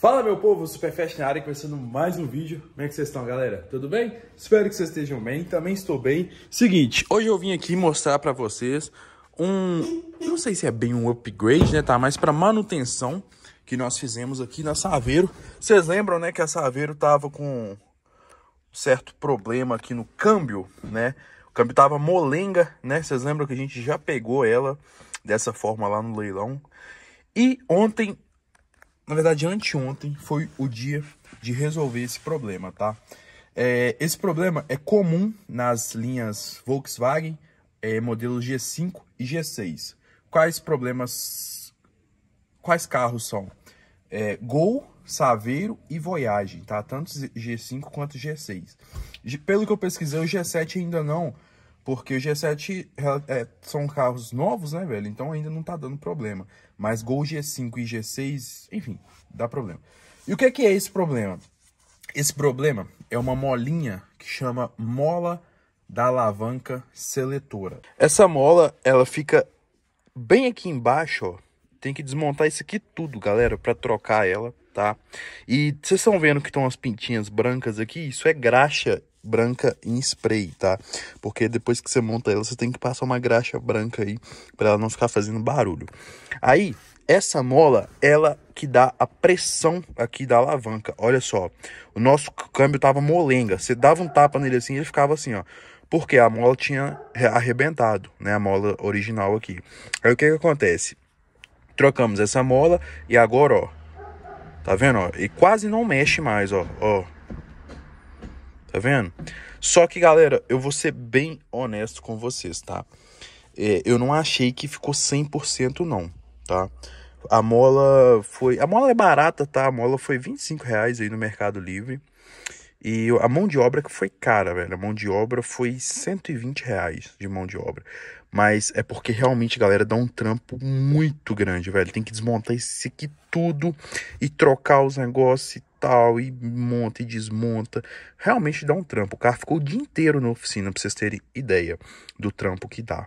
Fala meu povo, Superfest na área, começando mais um vídeo. Como é que vocês estão, galera? Tudo bem? Espero que vocês estejam bem, também estou bem. Seguinte, hoje eu vim aqui mostrar para vocês um, não sei se é bem um upgrade, né, tá? Mas para manutenção que nós fizemos aqui na Saveiro. Vocês lembram, né, que a Saveiro tava com um certo problema aqui no câmbio, né? O câmbio tava molenga, né? Vocês lembram que a gente já pegou ela dessa forma lá no leilão. E ontem na verdade, anteontem foi o dia de resolver esse problema, tá? É, esse problema é comum nas linhas Volkswagen, é, modelos G5 e G6. Quais problemas, quais carros são? É, Gol, Saveiro e Voyage, tá? Tanto G5 quanto G6. Pelo que eu pesquisei, o G7 ainda não porque o G7 é, são carros novos, né, velho? Então ainda não tá dando problema. Mas Gol G5 e G6, enfim, dá problema. E o que é, que é esse problema? Esse problema é uma molinha que chama mola da alavanca seletora. Essa mola, ela fica bem aqui embaixo, ó. Tem que desmontar isso aqui tudo, galera, para trocar ela, tá? E vocês estão vendo que estão as pintinhas brancas aqui? Isso é graxa branca em spray, tá? Porque depois que você monta ela, você tem que passar uma graxa branca aí para ela não ficar fazendo barulho. Aí, essa mola, ela que dá a pressão aqui da alavanca. Olha só, o nosso câmbio tava molenga. Você dava um tapa nele assim, ele ficava assim, ó. Porque a mola tinha arrebentado, né? A mola original aqui. Aí o que que acontece? Trocamos essa mola e agora, ó. Tá vendo, ó? E quase não mexe mais, ó. Ó, Tá vendo? Só que, galera, eu vou ser bem honesto com vocês, tá? É, eu não achei que ficou 100% não, tá? A mola foi... A mola é barata, tá? A mola foi 25 reais aí no Mercado Livre. E a mão de obra que foi cara, velho. A mão de obra foi 120 reais de mão de obra. Mas é porque realmente, galera, dá um trampo muito grande, velho. Tem que desmontar isso aqui tudo e trocar os negócios e tal. E monta e desmonta. Realmente dá um trampo. O carro ficou o dia inteiro na oficina, pra vocês terem ideia do trampo que dá.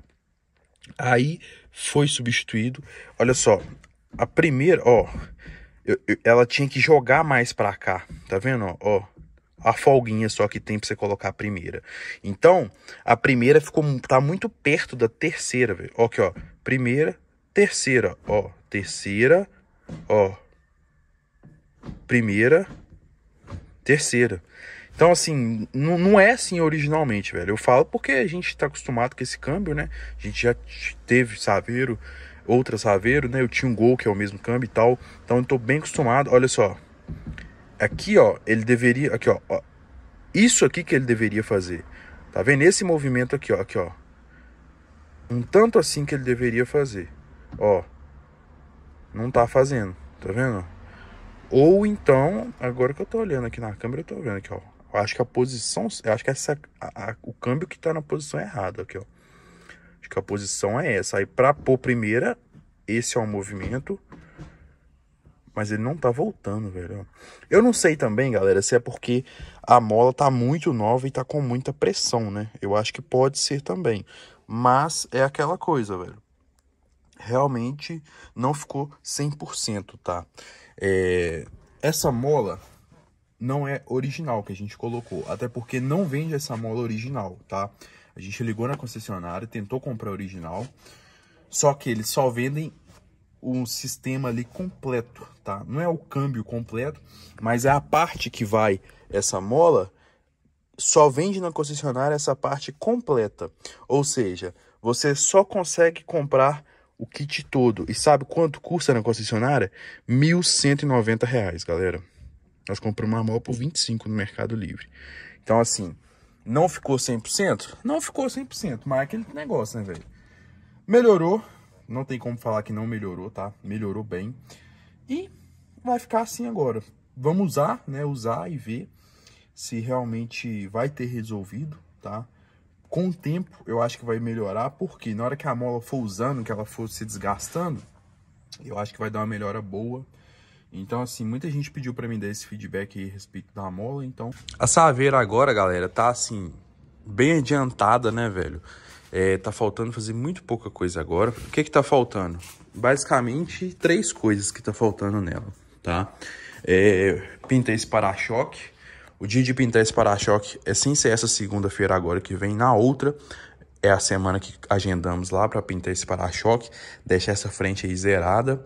Aí foi substituído. Olha só, a primeira, ó. Eu, eu, ela tinha que jogar mais pra cá, tá vendo? Ó, ó a folguinha só que tem para você colocar a primeira. Então, a primeira ficou tá muito perto da terceira, velho. Ó aqui, ó. Primeira, terceira, ó. Terceira, ó. Primeira, terceira. Então, assim, não, não é assim originalmente, velho. Eu falo porque a gente tá acostumado com esse câmbio, né? A gente já teve Saveiro, outra Saveiro, né? Eu tinha um Gol que é o mesmo câmbio e tal. Então, eu tô bem acostumado. Olha só aqui, ó, ele deveria, aqui, ó, ó, isso aqui que ele deveria fazer. Tá vendo esse movimento aqui, ó, aqui, ó. Um tanto assim que ele deveria fazer. Ó. Não tá fazendo, tá vendo? Ou então, agora que eu tô olhando aqui na câmera, eu tô vendo aqui, ó. Eu acho que a posição, acho que essa a, a, o câmbio que tá na posição errada aqui, ó. Acho que a posição é essa. Aí para pôr primeira, esse é o movimento. Mas ele não tá voltando, velho. Eu não sei também, galera, se é porque a mola tá muito nova e tá com muita pressão, né? Eu acho que pode ser também. Mas é aquela coisa, velho. Realmente não ficou 100%, tá? É... Essa mola não é original que a gente colocou. Até porque não vende essa mola original, tá? A gente ligou na concessionária, tentou comprar original. Só que eles só vendem um sistema ali completo, tá? Não é o câmbio completo, mas é a parte que vai essa mola só vende na concessionária essa parte completa. Ou seja, você só consegue comprar o kit todo. E sabe quanto custa na concessionária? R$ 1.190, galera. Nós compramos uma mola por 25 no Mercado Livre. Então, assim, não ficou 100%? Não ficou 100%, mas é aquele negócio, né, velho? Melhorou, não tem como falar que não melhorou, tá? Melhorou bem. E vai ficar assim agora. Vamos usar, né? Usar e ver se realmente vai ter resolvido, tá? Com o tempo, eu acho que vai melhorar, porque na hora que a mola for usando, que ela for se desgastando, eu acho que vai dar uma melhora boa. Então, assim, muita gente pediu para mim dar esse feedback aí a respeito da mola, então... A Saveira agora, galera, tá, assim, bem adiantada, né, velho? É, tá faltando fazer muito pouca coisa agora. O que que tá faltando? Basicamente, três coisas que tá faltando nela, tá? É, pintar esse para-choque. O dia de pintar esse para-choque é sem ser essa segunda-feira agora que vem. Na outra, é a semana que agendamos lá para pintar esse para-choque, deixar essa frente aí zerada.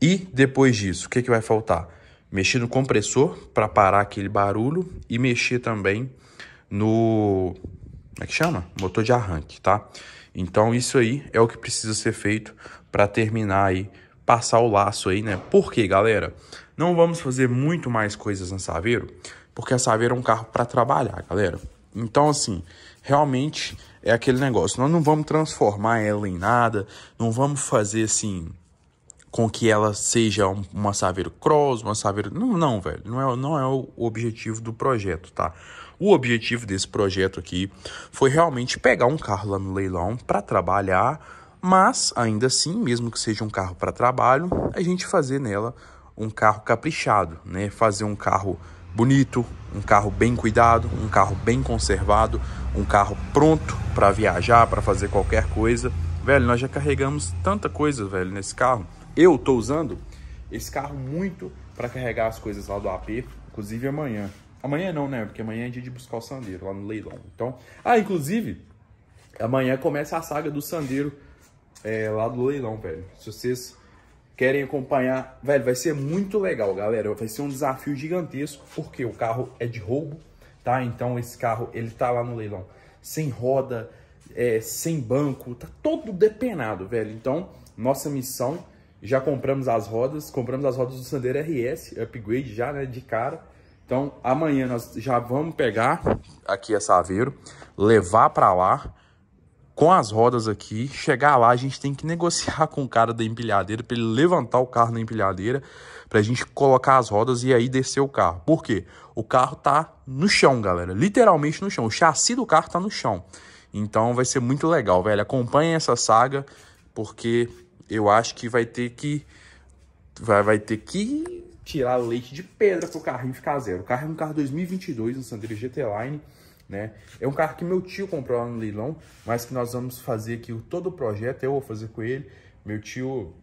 E depois disso, o que, que vai faltar? Mexer no compressor para parar aquele barulho e mexer também no como é que chama? Motor de arranque, tá? Então isso aí é o que precisa ser feito para terminar aí, passar o laço aí, né? Porque, galera, não vamos fazer muito mais coisas na Saveiro, porque a Saveiro é um carro para trabalhar, galera. Então, assim, realmente é aquele negócio. Nós não vamos transformar ela em nada, não vamos fazer assim com que ela seja uma Saveiro Cross, uma Saveiro... Não, não, velho, não é, não é o objetivo do projeto, tá? O objetivo desse projeto aqui foi realmente pegar um carro lá no leilão para trabalhar, mas ainda assim, mesmo que seja um carro para trabalho, a gente fazer nela um carro caprichado, né? Fazer um carro bonito, um carro bem cuidado, um carro bem conservado, um carro pronto para viajar, para fazer qualquer coisa. Velho, nós já carregamos tanta coisa, velho, nesse carro. Eu tô usando esse carro muito para carregar as coisas lá do AP, inclusive amanhã. Amanhã não, né? Porque amanhã é dia de buscar o Sandeiro lá no leilão. Então, ah, inclusive, amanhã começa a saga do Sandeiro é, lá do leilão, velho. Se vocês querem acompanhar, velho, vai ser muito legal, galera. Vai ser um desafio gigantesco, porque o carro é de roubo, tá? Então esse carro, ele tá lá no leilão sem roda, é, sem banco, tá todo depenado, velho. Então, nossa missão já compramos as rodas, compramos as rodas do Sandero RS, upgrade já, né, de cara. Então, amanhã nós já vamos pegar aqui essa Aveiro, levar para lá com as rodas aqui. Chegar lá, a gente tem que negociar com o cara da empilhadeira para ele levantar o carro na empilhadeira para a gente colocar as rodas e aí descer o carro. Por quê? O carro tá no chão, galera. Literalmente no chão. O chassi do carro tá no chão. Então vai ser muito legal, velho. Acompanhe essa saga porque eu acho que vai ter que. Vai, vai ter que tirar leite de pedra para o carrinho ficar zero. O carro é um carro 2022, um Sandero GT Line, né? É um carro que meu tio comprou lá no leilão, mas que nós vamos fazer aqui todo o projeto, eu vou fazer com ele. Meu tio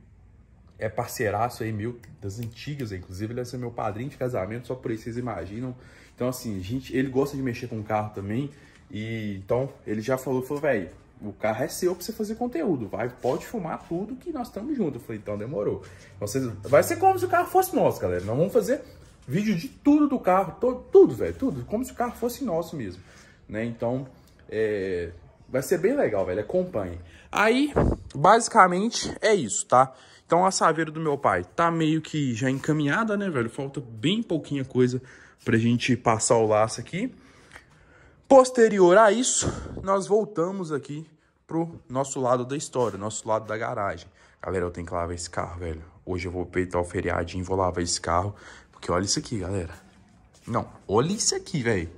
é parceiraço aí meu, das antigas, inclusive ele vai ser meu padrinho de casamento, só por isso vocês imaginam. Então assim, gente, ele gosta de mexer com o carro também, e então ele já falou, falou, velho, o carro é seu pra você fazer conteúdo. Vai, pode filmar tudo que nós estamos juntos. Eu falei, então demorou. Então, vocês, vai ser como se o carro fosse nosso, galera. Nós vamos fazer vídeo de tudo do carro, todo, tudo, velho, tudo. Como se o carro fosse nosso mesmo, né? Então, é, vai ser bem legal, velho. Acompanhe. Aí, basicamente, é isso, tá? Então, a saveira do meu pai tá meio que já encaminhada, né, velho? Falta bem pouquinha coisa pra gente passar o laço aqui. Posterior a isso, nós voltamos aqui pro nosso lado da história, nosso lado da garagem. Galera, eu tenho que lavar esse carro, velho. Hoje eu vou peitar o feriadinho, vou lavar esse carro. Porque olha isso aqui, galera. Não, olha isso aqui, velho.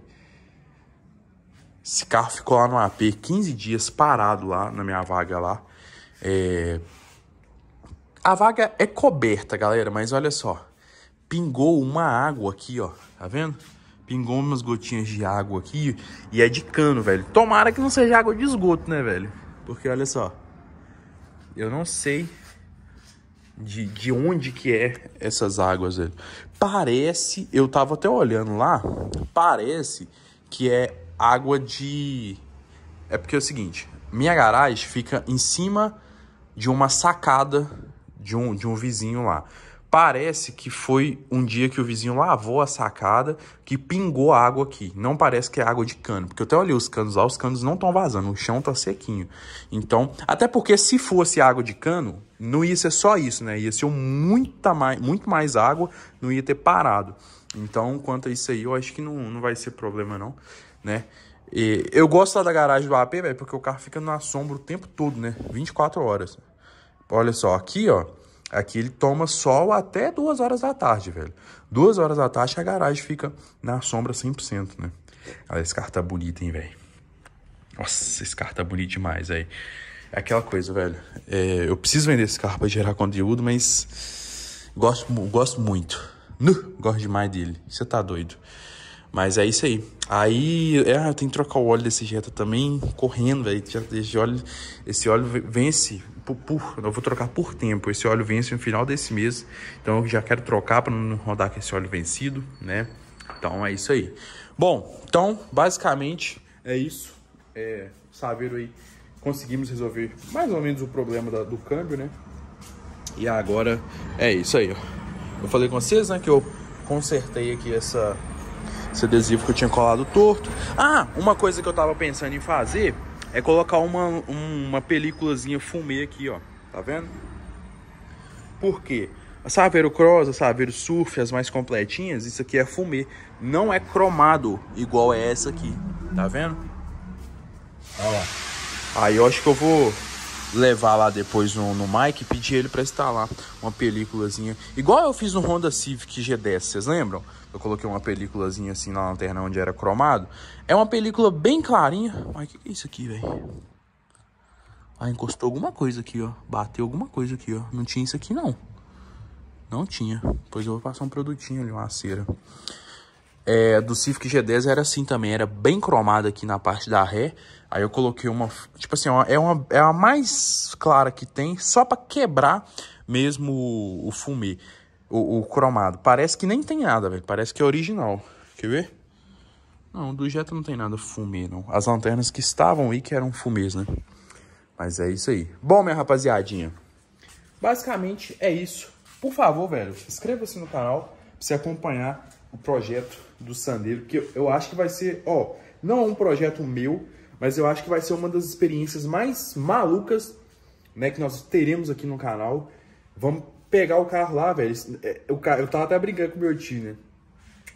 Esse carro ficou lá no AP 15 dias parado lá na minha vaga lá. É... A vaga é coberta, galera, mas olha só. Pingou uma água aqui, ó. Tá vendo? Pingou umas gotinhas de água aqui e é de cano, velho. Tomara que não seja água de esgoto, né, velho? Porque olha só. Eu não sei de, de onde que é essas águas, velho. Parece, eu tava até olhando lá, parece que é água de é porque é o seguinte, minha garagem fica em cima de uma sacada de um, de um vizinho lá. Parece que foi um dia que o vizinho lavou a sacada que pingou água aqui. Não parece que é água de cano, porque eu até olhei os canos lá, os canos não estão vazando, o chão tá sequinho. Então, até porque se fosse água de cano, não ia ser só isso, né? Ia ser muita mais, muito mais água, não ia ter parado. Então, quanto a isso aí, eu acho que não, não vai ser problema não, né? E eu gosto lá da garagem do AP, velho, porque o carro fica no assombro o tempo todo, né? 24 horas. Olha só, aqui, ó, Aqui ele toma sol até duas horas da tarde, velho. Duas horas da tarde a garagem fica na sombra 100%, né? Olha, esse carro tá bonito, hein, velho. Nossa, esse carro tá bonito demais, velho. É aquela coisa, velho. É, eu preciso vender esse carro pra gerar conteúdo, mas gosto, gosto muito. Nu, gosto demais dele. Você tá doido. Mas é isso aí. Aí, é, eu tenho que trocar o óleo desse Jetta também, correndo, velho. Esse óleo, esse óleo vence por, por, eu vou trocar por tempo. Esse óleo vence no final desse mês, então eu já quero trocar para não rodar com esse óleo vencido, né? Então é isso aí. Bom, então basicamente é isso. É, Saveiro aí conseguimos resolver mais ou menos o problema da, do câmbio, né? E agora é isso aí. Ó. Eu falei com vocês, né, que eu consertei aqui essa esse adesivo que eu tinha colado torto. Ah, uma coisa que eu tava pensando em fazer é colocar uma, uma películazinha fumê aqui, ó. Tá vendo? Por quê? A Saveiro Cross, a Saveiro Surf, as mais completinhas, isso aqui é fumê. Não é cromado, igual é essa aqui. Tá vendo? Olha lá. Aí eu acho que eu vou levar lá depois no, no Mike e pedir ele para instalar uma películazinha. Igual eu fiz no Honda Civic G10, vocês lembram? Eu coloquei uma películazinha assim na lanterna onde era cromado. É uma película bem clarinha. Mas o que, que é isso aqui, velho? Ah, encostou alguma coisa aqui, ó. Bateu alguma coisa aqui, ó. Não tinha isso aqui, não. Não tinha. Pois eu vou passar um produtinho ali, uma cera. É, do Civic G10 era assim também, era bem cromada aqui na parte da ré. Aí eu coloquei uma, tipo assim, é uma, é a mais clara que tem, só para quebrar mesmo o, o fumê, o, o, cromado. Parece que nem tem nada, velho, parece que é original. Quer ver? Não, do Jetta não tem nada fumê, não. As lanternas que estavam aí que eram fumês, né? Mas é isso aí. Bom, minha rapaziadinha, basicamente é isso. Por favor, velho, inscreva-se no canal pra você acompanhar o projeto do Sandeiro, que eu, acho que vai ser, ó, não é um projeto meu, mas eu acho que vai ser uma das experiências mais malucas, né, que nós teremos aqui no canal. Vamos pegar o carro lá, velho. Eu, é, eu tava até brincando com meu tio, né?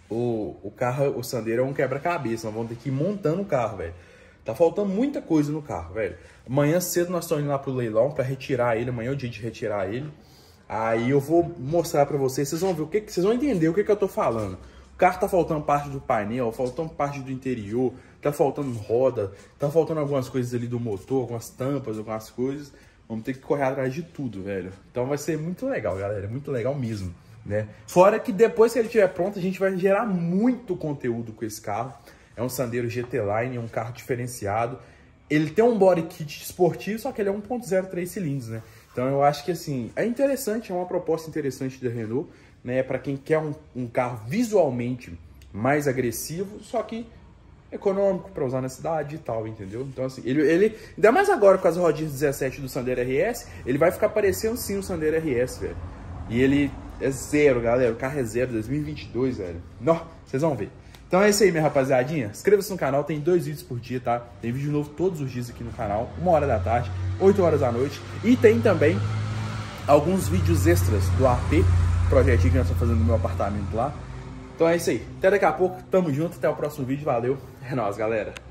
O, o carro, o Sandeiro é um quebra-cabeça, nós vamos ter que ir montando o carro, velho. Tá faltando muita coisa no carro, velho. Amanhã cedo nós estamos indo lá pro leilão para retirar ele, amanhã é o dia de retirar ele. Aí eu vou mostrar para vocês, vocês vão ver o que, vocês vão entender o que, que eu tô falando. O carro tá faltando parte do painel, faltando parte do interior, tá faltando roda, tá faltando algumas coisas ali do motor, algumas tampas, algumas coisas. Vamos ter que correr atrás de tudo, velho. Então vai ser muito legal, galera, muito legal mesmo, né? Fora que depois que ele estiver pronto, a gente vai gerar muito conteúdo com esse carro. É um Sandero GT Line, é um carro diferenciado. Ele tem um body kit esportivo, só que ele é 1.03 cilindros, né? Então eu acho que assim, é interessante, é uma proposta interessante da Renault, né? Para quem quer um, um, carro visualmente mais agressivo, só que econômico para usar na cidade e tal, entendeu? Então assim, ele, ele ainda mais agora com as rodinhas 17 do Sandero RS, ele vai ficar parecendo sim o Sandero RS, velho. E ele é zero, galera, o carro é zero 2022, velho. Não, vocês vão ver. Então é isso aí, minha rapaziadinha. Inscreva-se no canal, tem dois vídeos por dia, tá? Tem vídeo novo todos os dias aqui no canal, uma hora da tarde, 8 horas da noite. E tem também alguns vídeos extras do AP, projetinho que nós estamos fazendo no meu apartamento lá. Então é isso aí. Até daqui a pouco, tamo junto, até o próximo vídeo, valeu. É nóis, galera.